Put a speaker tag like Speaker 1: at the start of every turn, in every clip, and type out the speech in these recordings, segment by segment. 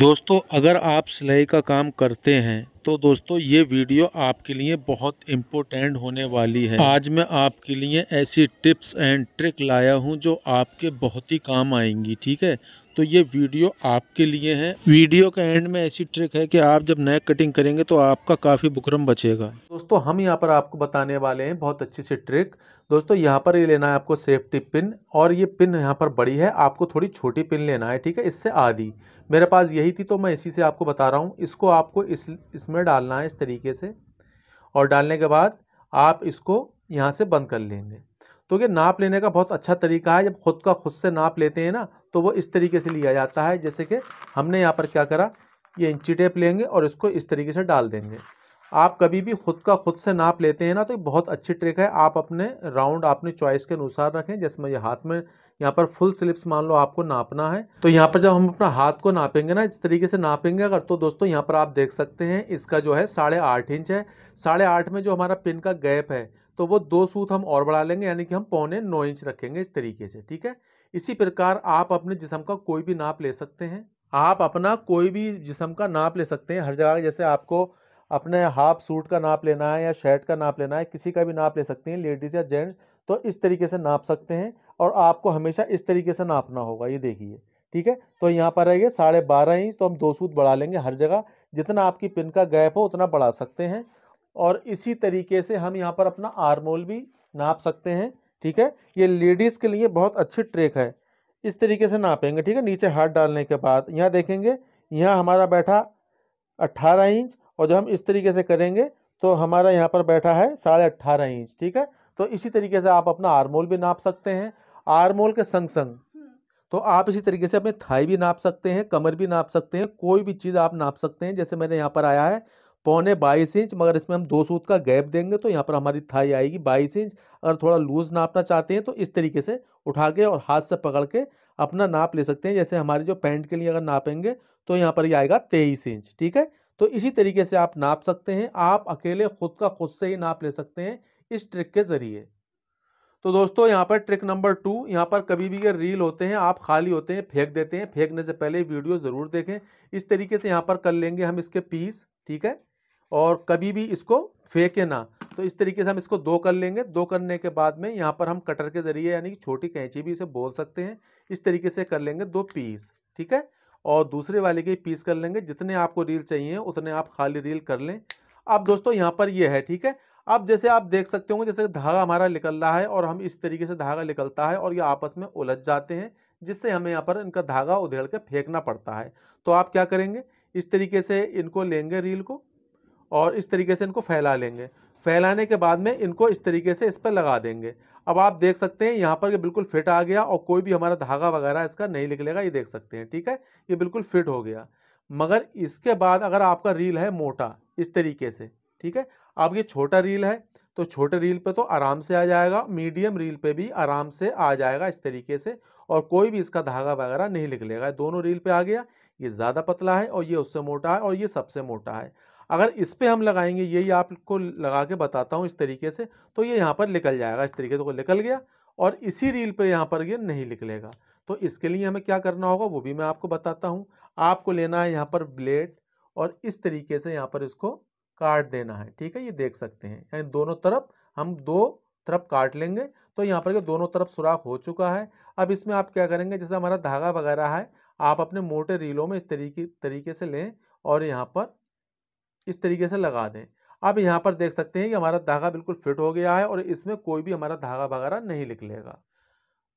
Speaker 1: दोस्तों अगर आप सिलाई का काम करते हैं तो दोस्तों ये वीडियो आपके लिए बहुत इम्पोर्टेंट होने वाली है आज मैं आपके लिए ऐसी टिप्स एंड ट्रिक लाया हूँ जो आपके बहुत ही काम आएंगी ठीक है तो ये वीडियो आपके लिए है वीडियो के एंड में ऐसी ट्रिक है कि आप जब नेक कटिंग करेंगे तो आपका काफ़ी बुकरम बचेगा दोस्तों हम यहाँ पर आपको बताने वाले हैं बहुत अच्छी सी ट्रिक दोस्तों यहाँ पर ये लेना है आपको सेफ्टी पिन और ये पिन यहाँ पर बड़ी है आपको थोड़ी छोटी पिन लेना है ठीक है इससे आधी मेरे पास यही थी तो मैं इसी से आपको बता रहा हूँ इसको आपको इस इसमें डालना है इस तरीके से और डालने के बाद आप इसको यहाँ से बंद कर लेंगे तो ये नाप लेने का बहुत अच्छा तरीका है जब खुद का खुद से नाप लेते हैं ना तो वो इस तरीके से लिया जाता है जैसे कि हमने यहाँ पर क्या करा ये इंची टेप लेंगे और इसको इस तरीके से डाल देंगे आप कभी भी खुद का खुद से नाप लेते हैं ना तो बहुत अच्छी ट्रिक है आप अपने राउंड अपने चॉइस के अनुसार रखें जैसे ये हाथ में यहाँ पर फुल स्लिप्स मान लो आपको नापना है तो यहाँ पर जब हम अपना हाथ को नापेंगे ना इस तरीके से नापेंगे अगर तो दोस्तों यहाँ पर आप देख सकते हैं इसका जो है साढ़े आठ इंच है साढ़े आठ में जो हमारा पिन का गैप है तो वो दो सूत हम और बढ़ा लेंगे यानी कि हम पौने नौ इंच रखेंगे इस तरीके से ठीक है इसी प्रकार आप अपने जिसम का कोई भी नाप ले सकते हैं आप अपना कोई भी जिसम का नाप ले सकते हैं हर जगह जैसे आपको अपने हाफ सूट का नाप लेना है या शर्ट का नाप लेना है किसी का भी नाप ले सकते हैं लेडीज़ या जेंट्स तो इस तरीके से नाप सकते हैं और आपको हमेशा इस तरीके से नापना होगा ये देखिए ठीक है तो यहाँ पर आइए साढ़े बारह इंच तो हम दो सूट बढ़ा लेंगे हर जगह जितना आपकी पिन का गैप हो उतना बढ़ा सकते हैं और इसी तरीके से हम यहाँ पर अपना आर्मोल भी नाप सकते हैं ठीक है ये लेडीज़ के लिए बहुत अच्छी ट्रेक है इस तरीके से नापेंगे ठीक है नीचे हाथ डालने के बाद यहाँ देखेंगे यहाँ हमारा बैठा अट्ठारह इंच और जब हम इस तरीके से करेंगे तो हमारा यहाँ पर बैठा है साढ़े अट्ठारह इंच ठीक है तो इसी तरीके से आप अपना आरमोल भी नाप सकते हैं आरमोल के संग संग तो आप इसी तरीके से अपने थाई भी नाप सकते हैं कमर भी नाप सकते हैं कोई भी चीज़ आप नाप सकते हैं जैसे मैंने यहाँ पर आया है पौने बाईस इंच मगर इसमें हम दो सूत का गैप देंगे तो यहाँ पर हमारी थाई आएगी बाईस इंच अगर थोड़ा लूज नापना चाहते हैं तो इस तरीके से उठा के और हाथ से पकड़ के अपना नाप ले सकते हैं जैसे हमारी जो पैंट के लिए अगर नापेंगे तो यहाँ पर ये यह आएगा तेईस इंच ठीक है तो इसी तरीके से आप नाप सकते हैं आप अकेले खुद का खुद से ही नाप ले सकते हैं इस ट्रिक के ज़रिए तो दोस्तों यहाँ पर ट्रिक नंबर टू यहाँ पर कभी भी ये रील होते हैं आप खाली होते हैं फेंक देते हैं फेंकने से पहले वीडियो ज़रूर देखें इस तरीके से यहाँ पर कर लेंगे हम इसके पीस ठीक है और कभी भी इसको फेंके ना तो इस तरीके से हम इसको दो कर लेंगे दो करने के बाद में यहाँ पर हम कटर के ज़रिए यानी कि छोटी कैंची भी इसे बोल सकते हैं इस तरीके से कर लेंगे दो पीस ठीक है और दूसरे वाले के पीस कर लेंगे जितने आपको रील चाहिए उतने आप खाली रील कर लें अब दोस्तों यहाँ पर ये है ठीक है अब जैसे आप देख सकते होंगे जैसे धागा हमारा निकल रहा है और हम इस तरीके से धागा निकलता है और ये आपस में उलझ जाते हैं जिससे हमें यहाँ पर इनका धागा उधेड़ के फेंकना पड़ता है तो आप क्या करेंगे इस तरीके से इनको लेंगे रील को और इस तरीके से इनको फैला लेंगे फैलाने के बाद में इनको इस तरीके से इस पर लगा देंगे अब आप देख सकते हैं यहाँ पर ये बिल्कुल फिट आ गया और कोई भी हमारा धागा वगैरह इसका नहीं निकलेगा ये देख सकते हैं ठीक है ये बिल्कुल फिट हो गया मगर इसके बाद अगर आपका रील है मोटा इस तरीके से ठीक है अब ये छोटा रील है तो छोटे रील पे तो आराम से आ जाएगा मीडियम रील पे भी आराम से आ जाएगा इस तरीके से और कोई भी इसका धागा वगैरह नहीं निकलेगा दोनों रील पे आ गया ये ज़्यादा पतला है और ये उससे मोटा है और ये सबसे मोटा है अगर इस पर हम लगाएंगे यही आपको लगा के बताता हूँ इस तरीके से तो ये यहाँ पर निकल जाएगा इस तरीके से तो निकल गया और इसी रील पर यहाँ पर ये नहीं निकलेगा तो इसके लिए हमें क्या करना होगा वो भी मैं आपको बताता हूँ आपको लेना है यहाँ पर ब्लेड और इस तरीके से यहाँ पर इसको काट देना है ठीक है ये देख सकते हैं यानी दोनों तरफ हम दो तरफ काट लेंगे तो यहाँ पर दोनों तरफ सुराख हो चुका है अब इसमें आप क्या करेंगे जैसे हमारा धागा वगैरह है आप अपने मोटे रीलों में इस तरीके तरीके से लें और यहाँ पर इस तरीके से लगा दें आप यहाँ पर देख सकते हैं कि हमारा धागा बिल्कुल फिट हो गया है और इसमें कोई भी हमारा धागा वगैरह नहीं निकलेगा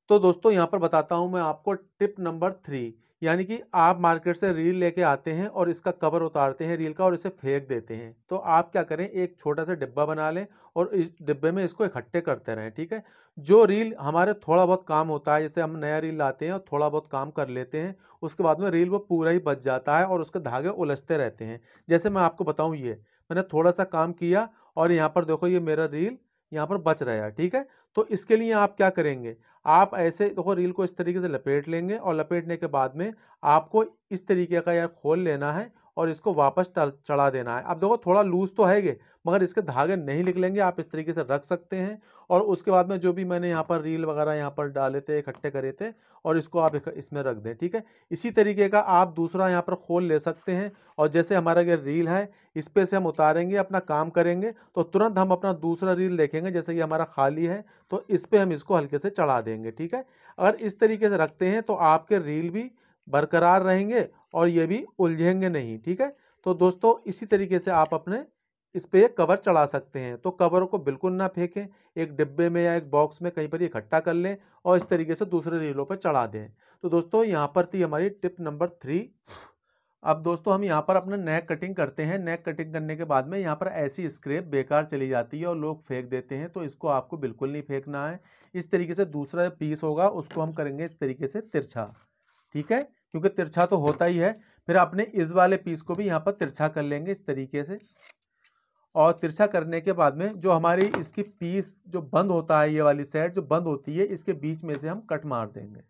Speaker 1: तो दोस्तों यहाँ पर बताता हूँ मैं आपको टिप नंबर थ्री यानी कि आप मार्केट से रील लेके आते हैं और इसका कवर उतारते हैं रील का और इसे फेंक देते हैं तो आप क्या करें एक छोटा सा डिब्बा बना लें और इस डिब्बे में इसको इकट्ठे करते रहें ठीक है जो रील हमारे थोड़ा बहुत काम होता है जैसे हम नया रील लाते हैं और थोड़ा बहुत काम कर लेते हैं उसके बाद में रील वो पूरा ही बच जाता है और उसके धागे उलझते रहते हैं जैसे मैं आपको बताऊँ ये मैंने थोड़ा सा काम किया और यहाँ पर देखो ये मेरा रील यहाँ पर बच रहा है ठीक है तो इसके लिए आप क्या करेंगे आप ऐसे देखो रील को इस तरीके से लपेट लेंगे और लपेटने के बाद में आपको इस तरीके का यार खोल लेना है और इसको वापस चढ़ा देना है अब देखो थोड़ा लूज तो है मगर इसके धागे नहीं निकलेंगे आप इस तरीके से रख सकते हैं और उसके बाद में जो भी मैंने यहाँ पर रील वगैरह यहाँ पर डाले थे इकट्ठे करे थे और इसको आप इसमें रख दें ठीक है इसी तरीके का आप दूसरा यहाँ पर खोल ले सकते हैं और जैसे हमारा ये रील है इस पर से हम उतारेंगे अपना काम करेंगे तो तुरंत हम अपना दूसरा रील देखेंगे जैसे कि हमारा खाली है तो इस पर हम इसको हल्के से चढ़ा देंगे ठीक है अगर इस तरीके से रखते हैं तो आपके रील भी बरकरार रहेंगे और ये भी उलझेंगे नहीं ठीक है तो दोस्तों इसी तरीके से आप अपने इस पर कवर चढ़ा सकते हैं तो कवर को बिल्कुल ना फेंकें एक डिब्बे में या एक बॉक्स में कहीं पर इकट्ठा कर लें और इस तरीके से दूसरे रीलों पर चढ़ा दें तो दोस्तों यहाँ पर थी हमारी टिप नंबर थ्री अब दोस्तों हम यहाँ पर अपना नेक कटिंग करते हैं नेक कटिंग करने के बाद में यहाँ पर ऐसी स्क्रेप बेकार चली जाती है और लोग फेंक देते हैं तो इसको आपको बिल्कुल नहीं फेंकना है इस तरीके से दूसरा पीस होगा उसको हम करेंगे इस तरीके से तिरछा ठीक है क्योंकि तिरछा तो होता ही है फिर आपने इस वाले पीस को भी यहाँ पर तिरछा कर लेंगे इस तरीके से और तिरछा करने के बाद में जो हमारी इसकी पीस जो बंद होता है ये वाली सेट जो बंद होती है इसके बीच में से हम कट मार देंगे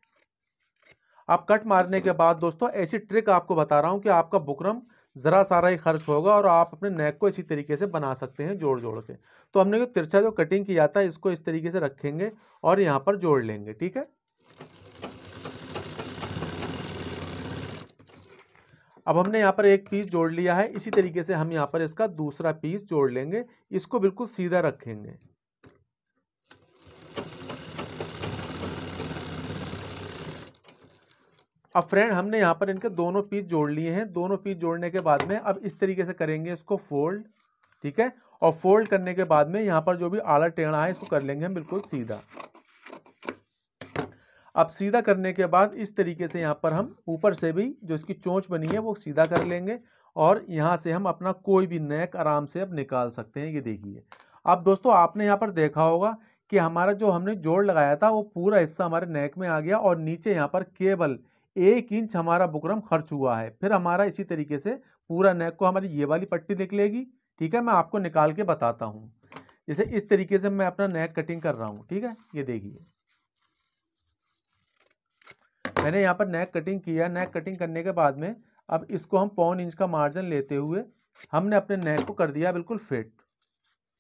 Speaker 1: आप कट मारने के बाद दोस्तों ऐसी ट्रिक आपको बता रहा हूँ कि आपका बुकरम ज़रा सारा ही खर्च होगा और आप अपने नेक को इसी तरीके से बना सकते हैं जोड़ जोड़ के तो हमने जो तिरछा जो कटिंग किया था इसको इस तरीके से रखेंगे और यहाँ पर जोड़ लेंगे ठीक है अब हमने यहाँ पर एक पीस जोड़ लिया है इसी तरीके से हम यहाँ पर इसका दूसरा पीस जोड़ लेंगे इसको बिल्कुल सीधा रखेंगे अब फ्रेंड हमने यहाँ पर इनके दोनों पीस जोड़ लिए हैं दोनों पीस जोड़ने के बाद में अब इस तरीके से करेंगे इसको फोल्ड ठीक है और फोल्ड करने के बाद में यहाँ पर जो भी आला टेढ़ा है इसको कर लेंगे हम बिल्कुल सीधा अब सीधा करने के बाद इस तरीके से यहाँ पर हम ऊपर से भी जो इसकी चोंच बनी है वो सीधा कर लेंगे और यहाँ से हम अपना कोई भी नेक आराम से अब निकाल सकते हैं ये देखिए अब दोस्तों आपने यहाँ पर देखा होगा कि हमारा जो हमने जोड़ लगाया था वो पूरा हिस्सा हमारे नेक में आ गया और नीचे यहाँ पर केवल एक इंच हमारा बुकरम खर्च हुआ है फिर हमारा इसी तरीके से पूरा नेक को हमारी ये वाली पट्टी निकलेगी ठीक है मैं आपको निकाल के बताता हूँ जैसे इस तरीके से मैं अपना नेक कटिंग कर रहा हूँ ठीक है ये देखिए मैंने यहाँ पर नेक कटिंग किया नेक कटिंग करने के बाद में अब इसको हम पौन इंच का मार्जिन लेते हुए हमने अपने नेक को कर दिया बिल्कुल फिट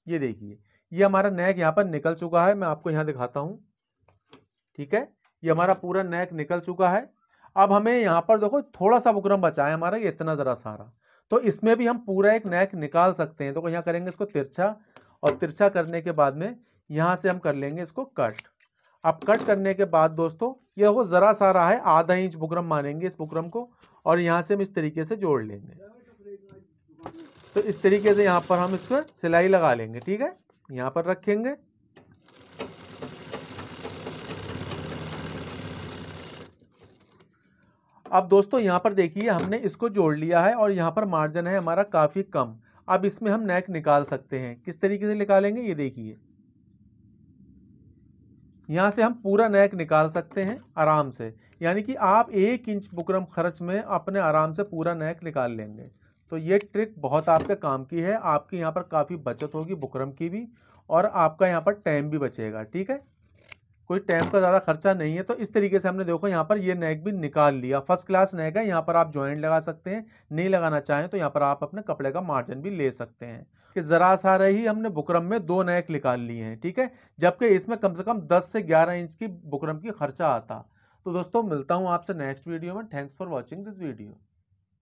Speaker 1: ये देखिए ये हमारा नेक यहाँ पर निकल चुका है मैं आपको यहाँ दिखाता हूँ ठीक है ये हमारा पूरा नेक निकल चुका है अब हमें यहाँ पर देखो थोड़ा सा बुकरम बचा है हमारा ये इतना ज़रा सारा तो इसमें भी हम पूरा एक नेक निकाल सकते हैं तो यहाँ करेंगे इसको तिरछा और तिरछा करने के बाद में यहाँ से हम कर लेंगे इसको कट अब कट करने के बाद दोस्तों यह वो ज़रा सा रहा है आधा इंच बुकरम मानेंगे इस बुकरम को और यहाँ से हम इस तरीके से जोड़ लेंगे तो इस तरीके से यहाँ पर हम इस पर सिलाई लगा लेंगे ठीक है यहाँ पर रखेंगे अब दोस्तों यहाँ पर देखिए हमने इसको जोड़ लिया है और यहाँ पर मार्जिन है हमारा काफ़ी कम अब इसमें हम नेक निकाल सकते हैं किस तरीके से निकालेंगे ये देखिए यहाँ से हम पूरा नेक निकाल सकते हैं आराम से यानी कि आप एक इंच बुकरम खर्च में अपने आराम से पूरा नेक निकाल लेंगे तो ये ट्रिक बहुत आपके काम की है आपकी यहाँ पर काफ़ी बचत होगी बुकरम की भी और आपका यहाँ पर टाइम भी बचेगा ठीक है कोई टाइम का ज़्यादा खर्चा नहीं है तो इस तरीके से हमने देखो यहाँ पर ये नेक भी निकाल लिया फर्स्ट क्लास नेक है यहाँ पर आप ज्वाइंट लगा सकते हैं नहीं लगाना चाहें तो यहाँ पर आप अपने कपड़े का मार्जिन भी ले सकते हैं कि ज़रा सारा ही हमने बुकरम में दो नेक निकाल लिए हैं ठीक है जबकि इसमें कम से कम दस से ग्यारह इंच की बुकरम की खर्चा आता तो दोस्तों मिलता हूँ आपसे नेक्स्ट वीडियो में thanks for watching this video